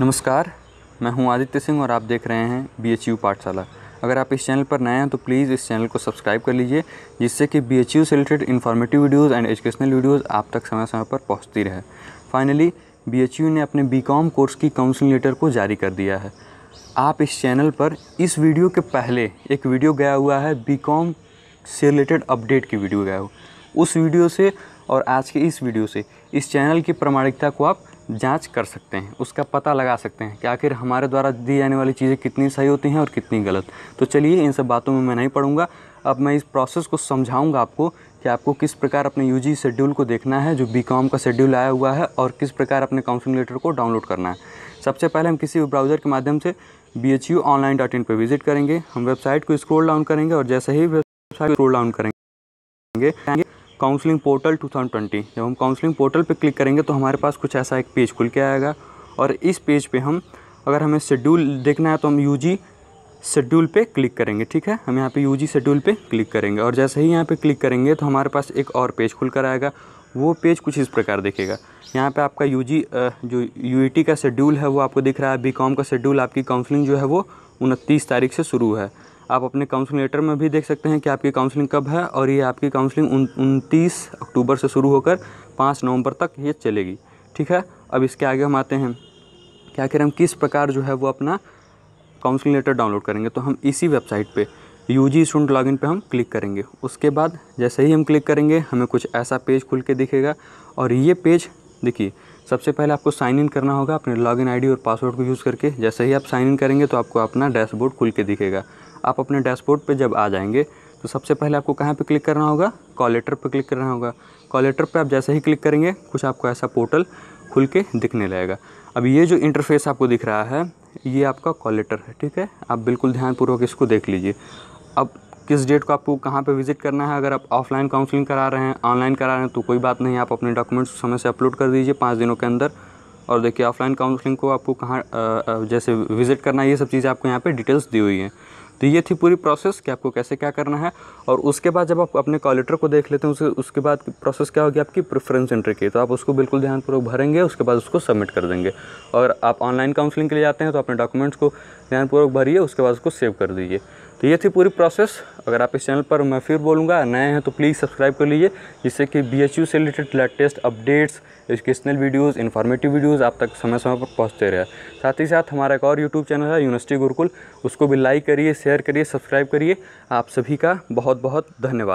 नमस्कार मैं हूं आदित्य सिंह और आप देख रहे हैं बी एच यू पाठशाला अगर आप इस चैनल पर नए हैं तो प्लीज़ इस चैनल को सब्सक्राइब कर लीजिए जिससे कि बी एच यू से related informative videos and educational videos आप तक समय समय पर पहुँचती रहे फाइनली बी एच यू ने अपने बी कॉम कोर्स की काउंसिलिंग लेटर को जारी कर दिया है आप इस चैनल पर इस वीडियो के पहले एक वीडियो गया हुआ है बी कॉम से रिलेटेड अपडेट की वीडियो गया हुआ उस वीडियो से और आज के इस वीडियो से इस चैनल की प्रामाणिकता को आप जांच कर सकते हैं उसका पता लगा सकते हैं कि आखिर हमारे द्वारा दी जाने वाली चीज़ें कितनी सही होती हैं और कितनी गलत तो चलिए इन सब बातों में मैं नहीं पढ़ूंगा अब मैं इस प्रोसेस को समझाऊंगा आपको कि आपको किस प्रकार अपने यू जी शेड्यूल को देखना है जो बी कॉम का शेड्यूल आया हुआ है और किस प्रकार अपने काउंसिलिंग लेटर को डाउनलोड करना है सबसे पहले हम किसी ब्राउज़र के माध्यम से B H U online dot in पर विजिट करेंगे हम वेबसाइट को स्क्रोल डाउन करेंगे और जैसे ही वेबसाइट स्क्रोल डाउन करेंगे काउंसलिंग पोर्टल 2020 जब हम काउंसलिंग पोर्टल पर क्लिक करेंगे तो हमारे पास कुछ ऐसा एक पेज खुल के आएगा और इस पेज पे हम अगर हमें शेड्यूल देखना है तो हम यू जी शेड्यूल पे क्लिक करेंगे ठीक है हम यहाँ पे यू जी शेड्यूल पे क्लिक करेंगे और जैसे ही यहाँ पे क्लिक करेंगे तो हमारे पास एक और पेज खुल कर आएगा वो पेज कुछ इस प्रकार देखेगा यहाँ पे आपका यू जी जो यू e का शेड्यूल है वो आपको दिख रहा है बी का शेड्यूल आपकी काउंसलिंग जो है वो उनतीस तारीख से शुरू है आप अपने काउंसलिंग लेटर में भी देख सकते हैं कि आपकी काउंसलिंग कब है और ये आपकी काउंसलिंग उनतीस अक्टूबर से शुरू होकर पाँच नवंबर तक ये चलेगी ठीक है अब इसके आगे हम आते हैं कि आखिर हम किस प्रकार जो है वो अपना काउंसलिंग लेटर डाउनलोड करेंगे तो हम इसी वेबसाइट पर यू जी स्टूडेंट इन पर हम क्लिक करेंगे उसके बाद जैसे ही हम क्लिक करेंगे हमें कुछ ऐसा पेज खुल के दिखेगा और ये पेज देखिए सबसे पहले आपको साइन इन करना होगा अपने लॉगिन आईडी और पासवर्ड को यूज़ करके जैसे ही आप साइन इन करेंगे तो आपको अपना डैशबोर्ड खुल के दिखेगा आप अपने डैशबोर्ड पे जब आ जाएंगे तो सबसे पहले आपको कहाँ पे क्लिक करना होगा कॉलेटर पे क्लिक करना होगा कॉलेटर पे आप जैसे ही क्लिक करेंगे कुछ आपको ऐसा पोर्टल खुल के दिखने लगेगा अब ये जो इंटरफेस आपको दिख रहा है ये आपका कॉलेटर है ठीक है आप बिल्कुल ध्यानपूर्वक इसको देख लीजिए अब किस डेट को आपको कहाँ पे विज़िट करना है अगर आप ऑफलाइन काउंसलिंग करा रहे हैं ऑनलाइन करा रहे हैं तो कोई बात नहीं आप अपने डॉक्यूमेंट्स समय से अपलोड कर दीजिए पाँच दिनों के अंदर और देखिए ऑफलाइन काउंसलिंग को आपको कहाँ जैसे विज़िट करना है ये सब चीज़ें आपको यहाँ पे डिटेल्स दी हुई हैं तो ये थी पूरी प्रोसेस कि आपको कैसे क्या करना है और उसके बाद जब आप अपने कॉलेटर को देख लेते हैं उसके उसके बाद प्रोसेस क्या होगी आपकी प्रेफरेंस एंट्री की तो आप उसको बिल्कुल ध्यानपूर्वक भरेंगे उसके बाद उसको सबमिट कर देंगे और आप ऑनलाइन काउंसलिंग के लिए जाते हैं तो अपने डॉक्यूमेंट्स को ध्यानपूर्वक भरिए उसके बाद उसको सेव कर दीजिए तो ये थी पूरी प्रोसेस अगर आप इस चैनल पर मैं फिर बोलूँगा नए हैं तो प्लीज़ सब्सक्राइब कर लीजिए जिससे कि बी से related latest updates educational videos informative videos आप तक समय समय पर पहुँचते रहे साथ ही साथ हमारा एक और यूट्यूब चैनल है यूनिवर्सिटी गुरुकुल उसको भी लाइक करिए शेयर करिए सब्सक्राइब करिए आप सभी का बहुत बहुत धन्यवाद